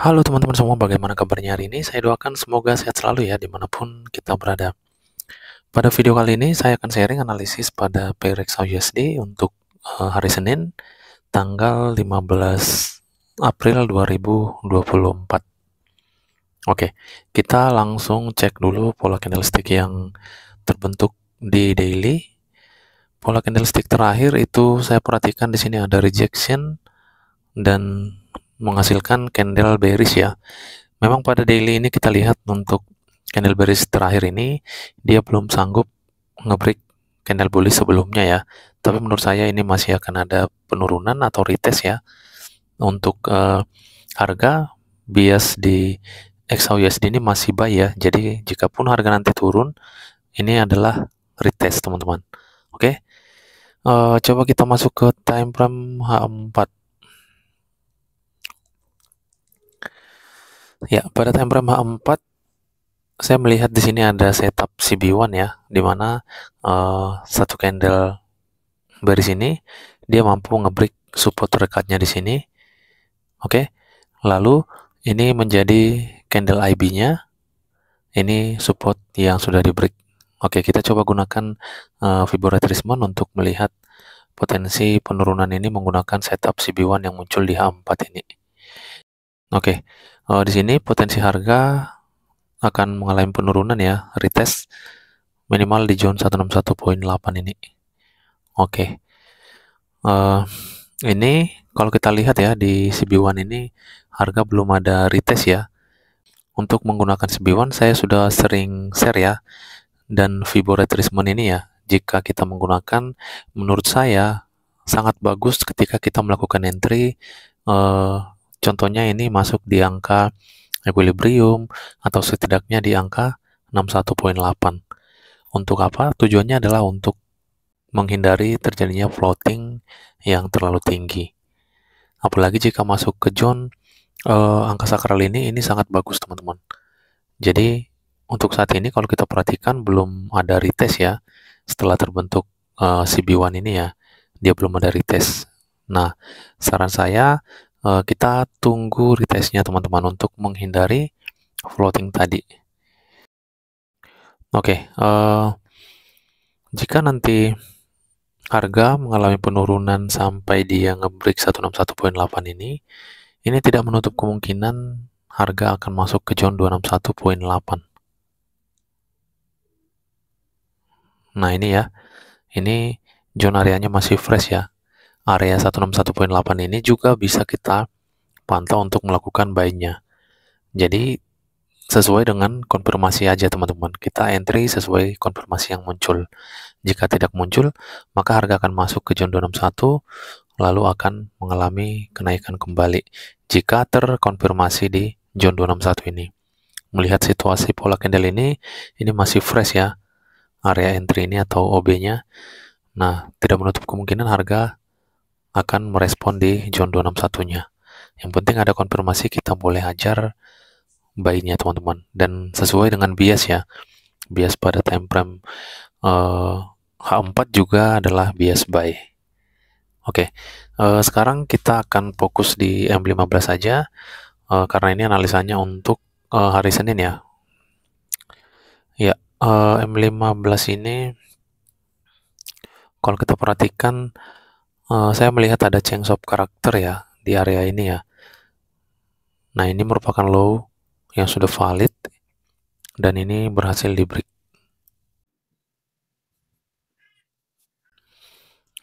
Halo teman-teman semua, bagaimana kabarnya hari ini? Saya doakan semoga sehat selalu ya dimanapun kita berada. Pada video kali ini saya akan sharing analisis pada PRX USD untuk eh, hari Senin tanggal 15 April 2024. Oke, kita langsung cek dulu pola candlestick yang terbentuk di daily. Pola candlestick terakhir itu saya perhatikan di sini ada rejection dan menghasilkan candle bearish ya. Memang pada daily ini kita lihat untuk candle bearish terakhir ini dia belum sanggup ngebreak candle bullish sebelumnya ya. Tapi menurut saya ini masih akan ada penurunan atau retest ya untuk uh, harga bias di XAUUSD ini masih buy ya. Jadi jika pun harga nanti turun ini adalah retest teman-teman. Oke. Okay? Uh, eh, coba kita masuk ke time frame H4. Ya, pada Temprem H4 saya melihat di sini ada setup CB1 ya, dimana uh, eh, satu candle dari sini dia mampu ngebreak support terdekatnya di sini. Oke. Okay? Lalu ini menjadi candle IB-nya. Ini support yang sudah di break. Oke, okay, kita coba gunakan uh, eh, Fibonacci retracement untuk melihat potensi penurunan ini menggunakan setup CB1 yang muncul di H4 ini. Oke, okay. uh, eh, di sini potensi harga akan mengalami penurunan ya, retest minimal di zone 161.8 ini. Oke, okay. uh, eh, ini kalau kita lihat ya di CB1 ini harga belum ada retest ya. Untuk menggunakan CB1 saya sudah sering share ya, dan Fibo retracement ini ya, jika kita menggunakan, menurut saya sangat bagus ketika kita melakukan entry uh, Contohnya ini masuk di angka equilibrium atau setidaknya di angka 61.8. Untuk apa? Tujuannya adalah untuk menghindari terjadinya floating yang terlalu tinggi. Apalagi jika masuk ke zone eh, angka sakral ini, ini sangat bagus teman-teman. Jadi untuk saat ini kalau kita perhatikan belum ada retest ya setelah terbentuk eh, CB1 ini ya, dia belum ada retest. Nah, saran saya Eh, kita tunggu retestnya teman-teman untuk menghindari floating tadi. Oke, okay, uh, eh, jika nanti harga mengalami penurunan sampai dia nge ngebreak 161.8 ini, ini tidak menutup kemungkinan harga akan masuk ke zone 261.8. Nah ini ya, ini zone areanya masih fresh ya, area 161.8 ini juga bisa kita pantau untuk melakukan buy-nya. Jadi sesuai dengan konfirmasi aja teman-teman. Kita entry sesuai konfirmasi yang muncul. Jika tidak muncul, maka harga akan masuk ke zona 261 lalu akan mengalami kenaikan kembali jika terkonfirmasi di zona 261 ini. Melihat situasi pola candle ini, ini masih fresh ya area entry ini atau OB-nya. Nah, tidak menutup kemungkinan harga akan merespon di John 261-nya. Yang penting ada konfirmasi kita boleh hajar bayinya teman-teman dan sesuai dengan bias ya. Bias pada time frame uh, eh, H4 juga adalah bias buy. Oke, okay. uh, eh, sekarang kita akan fokus di M15 saja uh, karena ini analisanya untuk uh, hari Senin ya. Ya, uh, M15 ini kalau kita perhatikan Eh, saya melihat ada change of karakter ya di area ini ya. Nah ini merupakan low yang sudah valid dan ini berhasil di break.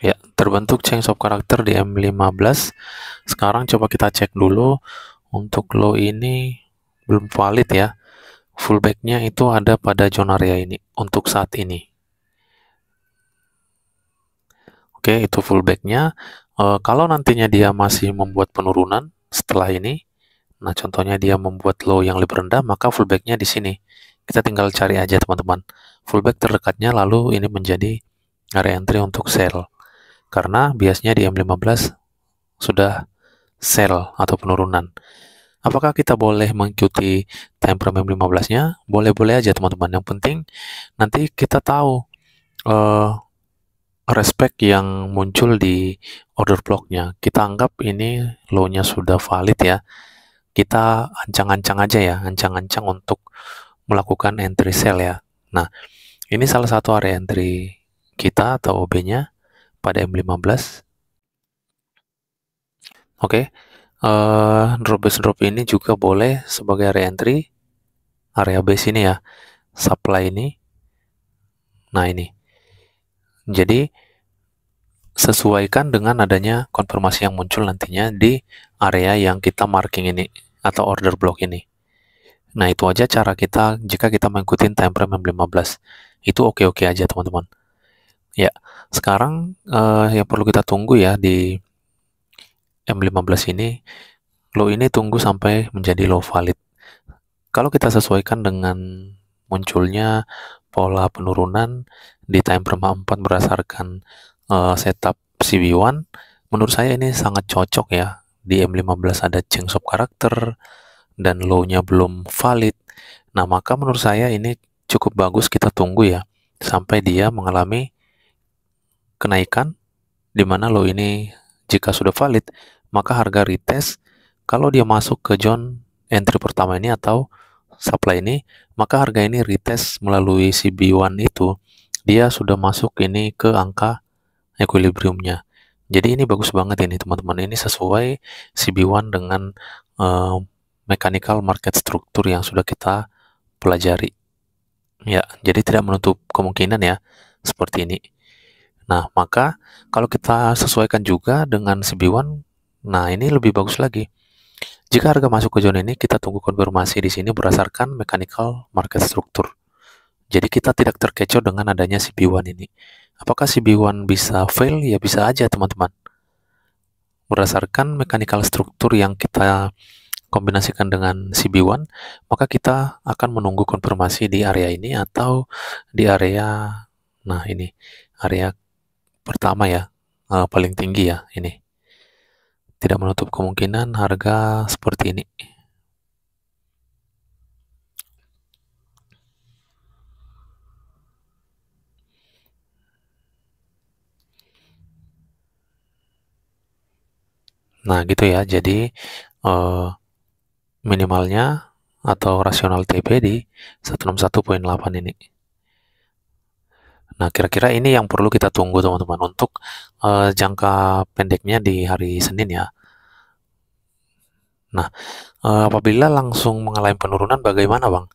Ya, terbentuk change of karakter di M15. Sekarang coba kita cek dulu untuk low ini belum valid ya. Fullbacknya itu ada pada zona area ini untuk saat ini. Oke, itu fullbacknya. E, kalau nantinya dia masih membuat penurunan setelah ini, nah contohnya dia membuat low yang lebih rendah, maka fullbacknya di sini. Kita tinggal cari aja teman-teman. Fullback terdekatnya lalu ini menjadi area entry untuk sell. Karena biasanya di M15 sudah sell atau penurunan. Apakah kita boleh mengikuti time frame m 15-nya? Boleh-boleh aja teman-teman. Yang penting nanti kita tahu uh, respect yang muncul di order blocknya. Kita anggap ini low-nya sudah valid ya. Kita ancang-ancang aja ya, ancang-ancang untuk melakukan entry sell ya. Nah, ini salah satu area entry kita atau OB-nya pada M15. Oke, okay. uh, eh, drop base drop ini juga boleh sebagai area entry, area base ini ya, supply ini. Nah, ini jadi sesuaikan dengan adanya konfirmasi yang muncul nantinya di area yang kita marking ini atau order block ini. Nah, itu aja cara kita jika kita mengikuti time frame yang 15. Itu oke-oke aja, teman-teman. Ya, sekarang eh, yang perlu kita tunggu ya di M15 ini, low ini tunggu sampai menjadi low valid. Kalau kita sesuaikan dengan munculnya pola penurunan di time frame 4 berdasarkan uh, setup CB1 menurut saya ini sangat cocok ya di M15 ada change of character dan low-nya belum valid nah maka menurut saya ini cukup bagus kita tunggu ya sampai dia mengalami kenaikan di mana low ini jika sudah valid maka harga retest kalau dia masuk ke zone entry pertama ini atau supply ini, maka harga ini retest melalui CB1 itu, dia sudah masuk ini ke angka equilibriumnya. Jadi ini bagus banget ini teman-teman. Ini sesuai CB1 dengan uh, mechanical market structure yang sudah kita pelajari. Ya, jadi tidak menutup kemungkinan ya seperti ini. Nah, maka kalau kita sesuaikan juga dengan CB1, nah ini lebih bagus lagi. Jika harga masuk ke zona ini, kita tunggu konfirmasi di sini berdasarkan mechanical market structure. Jadi kita tidak terkecoh dengan adanya CB1 ini. Apakah CB1 bisa fail? Ya bisa aja teman-teman. Berdasarkan mechanical struktur yang kita kombinasikan dengan CB1, maka kita akan menunggu konfirmasi di area ini atau di area, nah ini, area pertama ya, eh, paling tinggi ya, ini tidak menutup kemungkinan harga seperti ini. Nah, gitu ya. Jadi eh, minimalnya atau rasional TP di 161.8 ini. Nah, kira-kira ini yang perlu kita tunggu teman-teman untuk uh, jangka pendeknya di hari Senin ya. Nah, uh, apabila langsung mengalami penurunan bagaimana, Bang?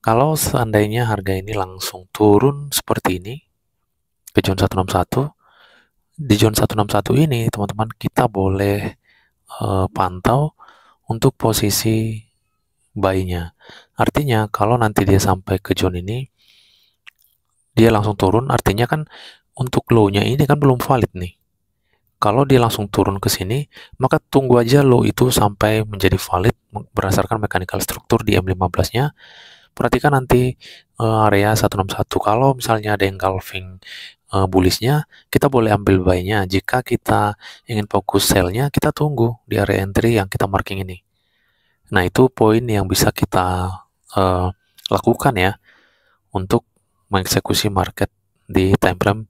Kalau seandainya harga ini langsung turun seperti ini ke John 161, di John 161 ini teman-teman kita boleh uh, pantau untuk posisi bayinya. Artinya kalau nanti dia sampai ke John ini dia langsung turun artinya kan untuk low-nya ini kan belum valid nih. Kalau dia langsung turun ke sini, maka tunggu aja low itu sampai menjadi valid berdasarkan mechanical struktur di M15-nya. Perhatikan nanti uh, area 161. Kalau misalnya ada yang engulfing uh, eh, bullish-nya, kita boleh ambil buy-nya. Jika kita ingin fokus sell-nya, kita tunggu di area entry yang kita marking ini. Nah, itu poin yang bisa kita uh, lakukan ya untuk mengeksekusi market di time frame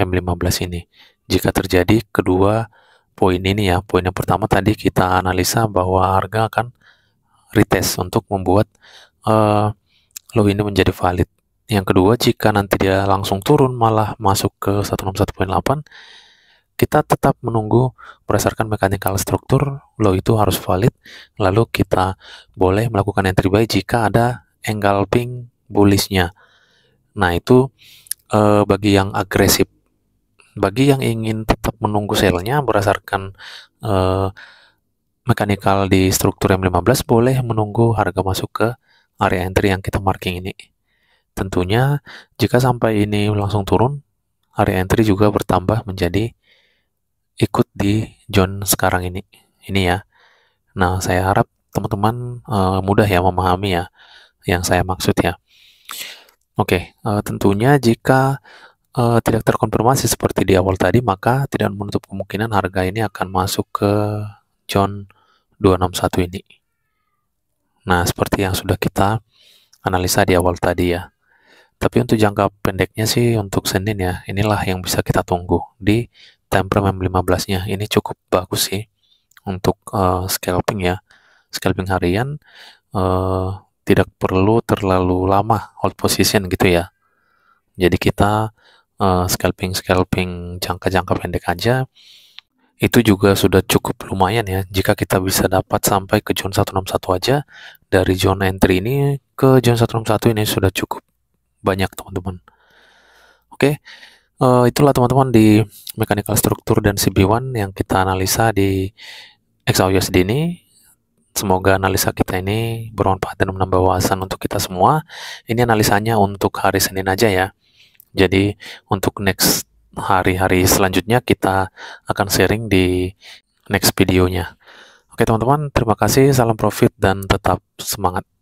M15 ini. Jika terjadi kedua poin ini ya, poin yang pertama tadi kita analisa bahwa harga akan retest untuk membuat uh, low ini menjadi valid. Yang kedua, jika nanti dia langsung turun malah masuk ke 161.8, kita tetap menunggu berdasarkan mechanical struktur low itu harus valid, lalu kita boleh melakukan entry buy jika ada engulfing bullishnya. Nah, itu eh, bagi yang agresif. Bagi yang ingin tetap menunggu selnya berdasarkan eh, mekanikal di struktur m 15 boleh menunggu harga masuk ke area entry yang kita marking ini. Tentunya jika sampai ini langsung turun, area entry juga bertambah menjadi ikut di John sekarang ini. Ini ya. Nah, saya harap teman-teman eh, mudah ya memahami ya yang saya maksud ya. Oke, okay, eh, tentunya jika uh, tidak terkonfirmasi seperti di awal tadi, maka tidak menutup kemungkinan harga ini akan masuk ke John 261 ini. Nah, seperti yang sudah kita analisa di awal tadi ya. Tapi untuk jangka pendeknya sih untuk Senin ya, inilah yang bisa kita tunggu di temperament 15-nya. Ini cukup bagus sih untuk uh, scalping ya. Scalping harian uh, tidak perlu terlalu lama hold position gitu ya. Jadi kita uh, eh, scalping scalping jangka-jangka pendek aja itu juga sudah cukup lumayan ya jika kita bisa dapat sampai ke zone 161 aja dari zone entry ini ke zone 161 ini sudah cukup banyak teman-teman oke uh, itulah teman-teman di mechanical structure dan CB1 yang kita analisa di XAUUSD ini Semoga analisa kita ini bermanfaat dan menambah wawasan untuk kita semua. Ini analisanya untuk hari Senin aja ya. Jadi untuk next hari-hari selanjutnya kita akan sharing di next videonya. Oke teman-teman, terima kasih, salam profit dan tetap semangat.